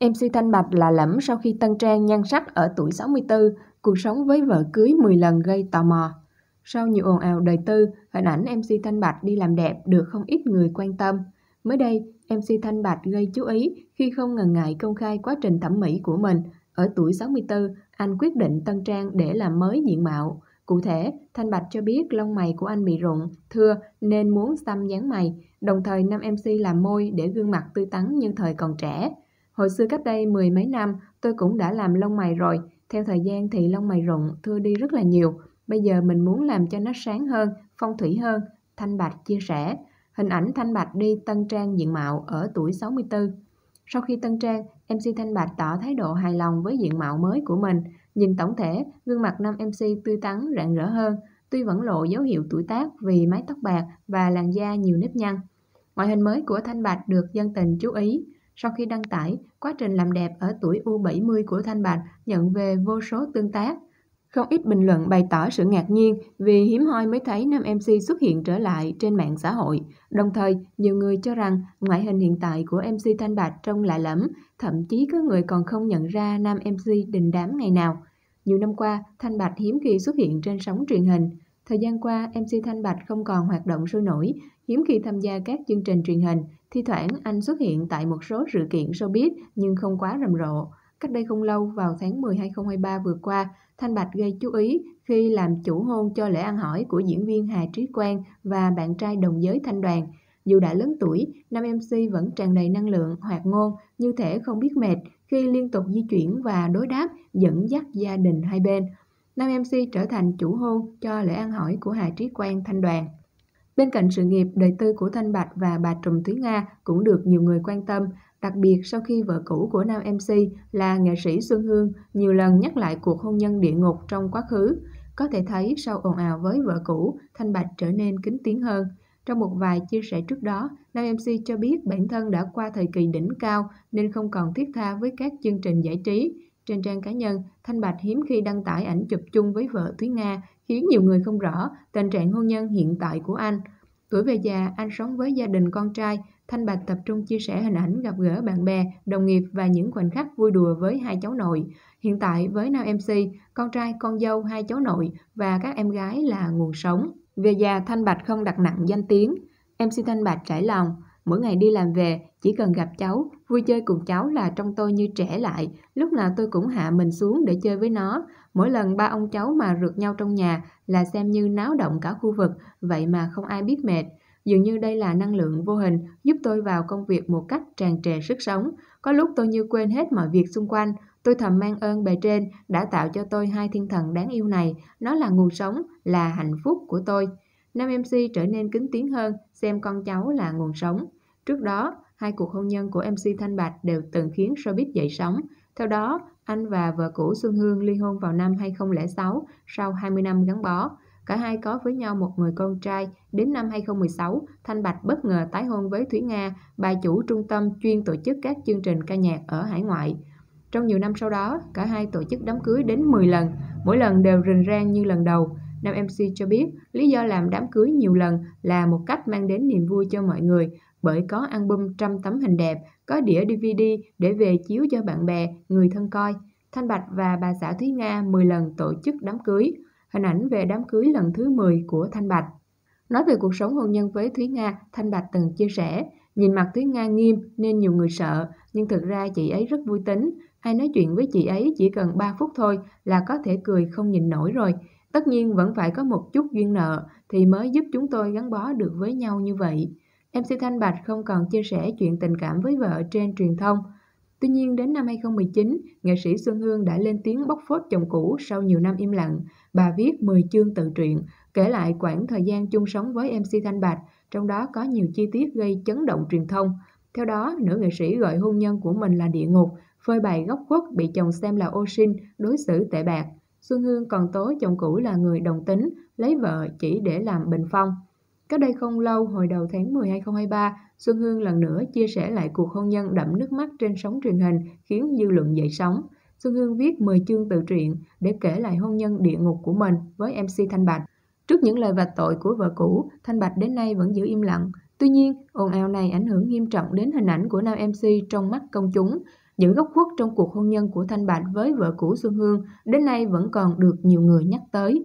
MC Thanh Bạch là lẫm sau khi tân trang nhan sắc ở tuổi 64, cuộc sống với vợ cưới 10 lần gây tò mò. Sau nhiều ồn ào đời tư, hình ảnh MC Thanh Bạch đi làm đẹp được không ít người quan tâm. Mới đây, MC Thanh Bạch gây chú ý khi không ngần ngại công khai quá trình thẩm mỹ của mình. Ở tuổi 64, anh quyết định tân trang để làm mới diện mạo. Cụ thể, Thanh Bạch cho biết lông mày của anh bị rụng, thưa nên muốn xăm dáng mày, đồng thời nam MC làm môi để gương mặt tươi tắn như thời còn trẻ. Hồi xưa cách đây mười mấy năm, tôi cũng đã làm lông mày rồi. Theo thời gian thì lông mày rụng, thưa đi rất là nhiều. Bây giờ mình muốn làm cho nó sáng hơn, phong thủy hơn, Thanh Bạch chia sẻ. Hình ảnh Thanh Bạch đi tân trang diện mạo ở tuổi 64. Sau khi tân trang, MC Thanh Bạch tỏ thái độ hài lòng với diện mạo mới của mình. Nhìn tổng thể, gương mặt nam MC tươi tắn, rạng rỡ hơn, tuy vẫn lộ dấu hiệu tuổi tác vì mái tóc bạc và làn da nhiều nếp nhăn. Ngoại hình mới của Thanh Bạch được dân tình chú ý. Sau khi đăng tải, quá trình làm đẹp ở tuổi U70 của Thanh Bạch nhận về vô số tương tác. Không ít bình luận bày tỏ sự ngạc nhiên vì hiếm hoi mới thấy nam MC xuất hiện trở lại trên mạng xã hội. Đồng thời, nhiều người cho rằng ngoại hình hiện tại của MC Thanh Bạch trông lạ lẫm, thậm chí có người còn không nhận ra nam MC đình đám ngày nào. Nhiều năm qua, Thanh Bạch hiếm khi xuất hiện trên sóng truyền hình. Thời gian qua, MC Thanh Bạch không còn hoạt động sôi nổi, hiếm khi tham gia các chương trình truyền hình, Thi thoảng anh xuất hiện tại một số sự kiện showbiz nhưng không quá rầm rộ. Cách đây không lâu, vào tháng 10 2023 vừa qua, Thanh Bạch gây chú ý khi làm chủ hôn cho lễ ăn hỏi của diễn viên Hà Trí Quang và bạn trai đồng giới Thanh Đoàn. Dù đã lớn tuổi, nam MC vẫn tràn đầy năng lượng, hoạt ngôn, như thể không biết mệt khi liên tục di chuyển và đối đáp, dẫn dắt gia đình hai bên. Nam MC trở thành chủ hôn cho lễ ăn hỏi của Hà Trí Quang Thanh Đoàn. Bên cạnh sự nghiệp, đời tư của Thanh Bạch và bà Trùm Thúy Nga cũng được nhiều người quan tâm, đặc biệt sau khi vợ cũ của nam MC là nghệ sĩ Xuân Hương nhiều lần nhắc lại cuộc hôn nhân địa ngục trong quá khứ. Có thể thấy sau ồn ào với vợ cũ, Thanh Bạch trở nên kính tiếng hơn. Trong một vài chia sẻ trước đó, nam MC cho biết bản thân đã qua thời kỳ đỉnh cao nên không còn thiết tha với các chương trình giải trí. Trên trang cá nhân, Thanh Bạch hiếm khi đăng tải ảnh chụp chung với vợ Thúy Nga, khiến nhiều người không rõ tình trạng hôn nhân hiện tại của anh. Tuổi về già, anh sống với gia đình con trai, Thanh Bạch tập trung chia sẻ hình ảnh gặp gỡ bạn bè, đồng nghiệp và những khoảnh khắc vui đùa với hai cháu nội. Hiện tại với nam MC, con trai, con dâu, hai cháu nội và các em gái là nguồn sống. Về già, Thanh Bạch không đặt nặng danh tiếng. MC Thanh Bạch trải lòng, Mỗi ngày đi làm về, chỉ cần gặp cháu, vui chơi cùng cháu là trong tôi như trẻ lại, lúc nào tôi cũng hạ mình xuống để chơi với nó. Mỗi lần ba ông cháu mà rượt nhau trong nhà là xem như náo động cả khu vực, vậy mà không ai biết mệt. Dường như đây là năng lượng vô hình giúp tôi vào công việc một cách tràn trề sức sống. Có lúc tôi như quên hết mọi việc xung quanh, Tôi thầm mang ơn bề trên đã tạo cho tôi hai thiên thần đáng yêu này. Nó là nguồn sống, là hạnh phúc của tôi nam MC trở nên kính tiếng hơn, xem con cháu là nguồn sống. Trước đó, hai cuộc hôn nhân của MC Thanh Bạch đều từng khiến showbiz dậy sóng. Theo đó, anh và vợ cũ Xuân Hương ly hôn vào năm 2006 sau 20 năm gắn bó. Cả hai có với nhau một người con trai. Đến năm 2016, Thanh Bạch bất ngờ tái hôn với Thúy Nga, bà chủ trung tâm chuyên tổ chức các chương trình ca nhạc ở hải ngoại. Trong nhiều năm sau đó, cả hai tổ chức đám cưới đến 10 lần, mỗi lần đều rình rang như lần đầu. Nam MC cho biết lý do làm đám cưới nhiều lần là một cách mang đến niềm vui cho mọi người bởi có album trăm tấm hình đẹp, có đĩa DVD để về chiếu cho bạn bè, người thân coi. Thanh Bạch và bà xã Thúy Nga 10 lần tổ chức đám cưới. Hình ảnh về đám cưới lần thứ 10 của Thanh Bạch. Nói về cuộc sống hôn nhân với Thúy Nga, Thanh Bạch từng chia sẻ, nhìn mặt Thúy Nga nghiêm nên nhiều người sợ, nhưng thực ra chị ấy rất vui tính. Hay nói chuyện với chị ấy chỉ cần 3 phút thôi là có thể cười không nhìn nổi rồi. Tất nhiên vẫn phải có một chút duyên nợ thì mới giúp chúng tôi gắn bó được với nhau như vậy. MC Thanh Bạch không còn chia sẻ chuyện tình cảm với vợ trên truyền thông. Tuy nhiên đến năm 2019, nghệ sĩ Xuân Hương đã lên tiếng bóc phốt chồng cũ sau nhiều năm im lặng. Bà viết 10 chương tự truyện, kể lại quãng thời gian chung sống với MC Thanh Bạch, trong đó có nhiều chi tiết gây chấn động truyền thông. Theo đó, nữ nghệ sĩ gọi hôn nhân của mình là địa ngục, phơi bày góc khuất bị chồng xem là ô sinh, đối xử tệ bạc. Xuân Hương còn tố chồng cũ là người đồng tính, lấy vợ chỉ để làm bình phong. Cách đây không lâu, hồi đầu tháng 10 2023, Xuân Hương lần nữa chia sẻ lại cuộc hôn nhân đẫm nước mắt trên sóng truyền hình khiến dư luận dậy sóng. Xuân Hương viết 10 chương tự truyện để kể lại hôn nhân địa ngục của mình với MC Thanh Bạch. Trước những lời vạch tội của vợ cũ, Thanh Bạch đến nay vẫn giữ im lặng. Tuy nhiên, ồn ào này ảnh hưởng nghiêm trọng đến hình ảnh của nam MC trong mắt công chúng. Những góc khuất trong cuộc hôn nhân của Thanh Bạch với vợ cũ Xuân Hương đến nay vẫn còn được nhiều người nhắc tới.